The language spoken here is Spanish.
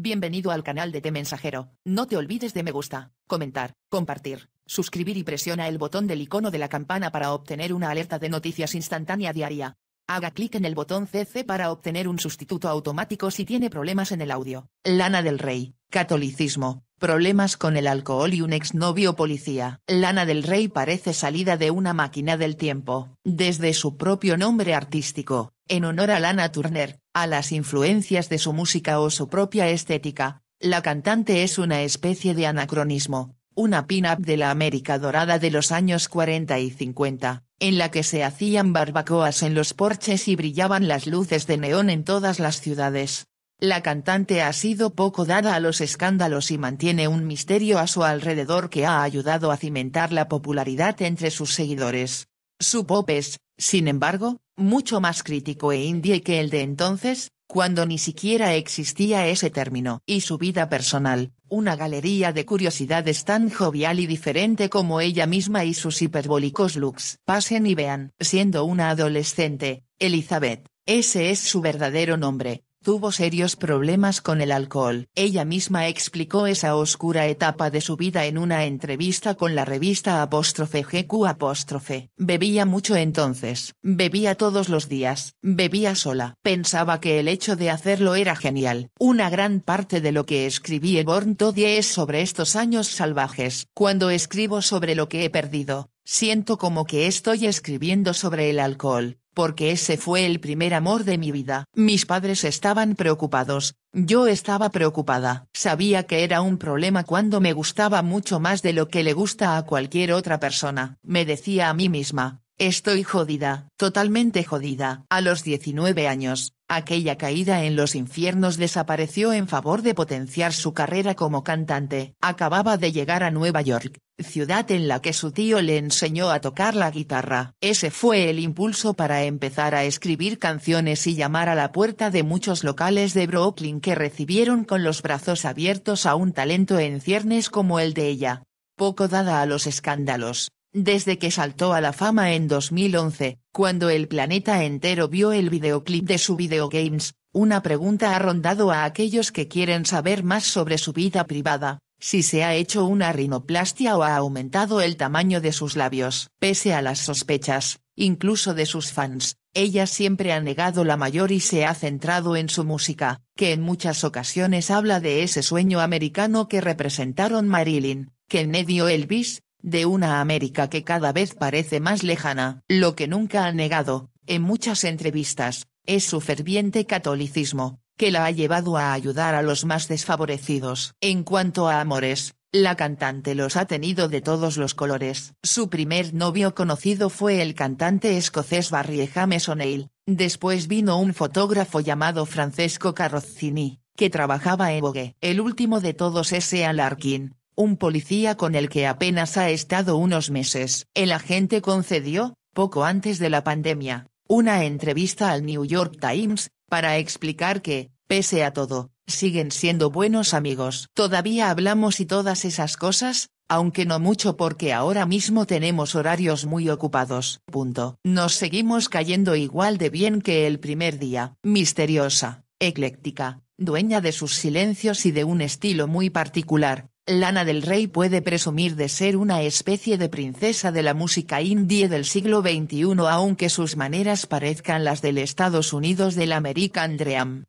Bienvenido al canal de Te Mensajero. No te olvides de me gusta, comentar, compartir, suscribir y presiona el botón del icono de la campana para obtener una alerta de noticias instantánea diaria. Haga clic en el botón CC para obtener un sustituto automático si tiene problemas en el audio. Lana del Rey, catolicismo, problemas con el alcohol y un exnovio policía. Lana del Rey parece salida de una máquina del tiempo, desde su propio nombre artístico, en honor a Lana Turner a las influencias de su música o su propia estética, la cantante es una especie de anacronismo, una pin-up de la América dorada de los años 40 y 50, en la que se hacían barbacoas en los porches y brillaban las luces de neón en todas las ciudades. La cantante ha sido poco dada a los escándalos y mantiene un misterio a su alrededor que ha ayudado a cimentar la popularidad entre sus seguidores. Su pop es, sin embargo, mucho más crítico e indie que el de entonces, cuando ni siquiera existía ese término. Y su vida personal, una galería de curiosidades tan jovial y diferente como ella misma y sus hiperbólicos looks. Pasen y vean. Siendo una adolescente, Elizabeth, ese es su verdadero nombre, tuvo serios problemas con el alcohol. Ella misma explicó esa oscura etapa de su vida en una entrevista con la revista Apóstrofe GQ Bebía mucho entonces. Bebía todos los días. Bebía sola. Pensaba que el hecho de hacerlo era genial. Una gran parte de lo que escribí en Born Toddy es sobre estos años salvajes. Cuando escribo sobre lo que he perdido, siento como que estoy escribiendo sobre el alcohol, porque ese fue el primer amor de mi vida. Mis padres estaban preocupados, yo estaba preocupada. Sabía que era un problema cuando me gustaba mucho más de lo que le gusta a cualquier otra persona. Me decía a mí misma, Estoy jodida, totalmente jodida. A los 19 años, aquella caída en los infiernos desapareció en favor de potenciar su carrera como cantante. Acababa de llegar a Nueva York, ciudad en la que su tío le enseñó a tocar la guitarra. Ese fue el impulso para empezar a escribir canciones y llamar a la puerta de muchos locales de Brooklyn que recibieron con los brazos abiertos a un talento en ciernes como el de ella. Poco dada a los escándalos, desde que saltó a la fama en 2011, cuando el planeta entero vio el videoclip de su video games, una pregunta ha rondado a aquellos que quieren saber más sobre su vida privada, si se ha hecho una rinoplastia o ha aumentado el tamaño de sus labios. Pese a las sospechas, incluso de sus fans, ella siempre ha negado la mayor y se ha centrado en su música, que en muchas ocasiones habla de ese sueño americano que representaron Marilyn, Kennedy o Elvis, de una América que cada vez parece más lejana. Lo que nunca ha negado, en muchas entrevistas, es su ferviente catolicismo, que la ha llevado a ayudar a los más desfavorecidos. En cuanto a amores, la cantante los ha tenido de todos los colores. Su primer novio conocido fue el cantante escocés Barry James O'Neill, después vino un fotógrafo llamado Francesco Carrozzini, que trabajaba en Vogue. El último de todos es Sean Larkin, un policía con el que apenas ha estado unos meses. El agente concedió, poco antes de la pandemia, una entrevista al New York Times, para explicar que, pese a todo, siguen siendo buenos amigos. Todavía hablamos y todas esas cosas, aunque no mucho porque ahora mismo tenemos horarios muy ocupados. Punto. Nos seguimos cayendo igual de bien que el primer día. Misteriosa, ecléctica, dueña de sus silencios y de un estilo muy particular, Lana del Rey puede presumir de ser una especie de princesa de la música indie del siglo XXI aunque sus maneras parezcan las del Estados Unidos del American Dream.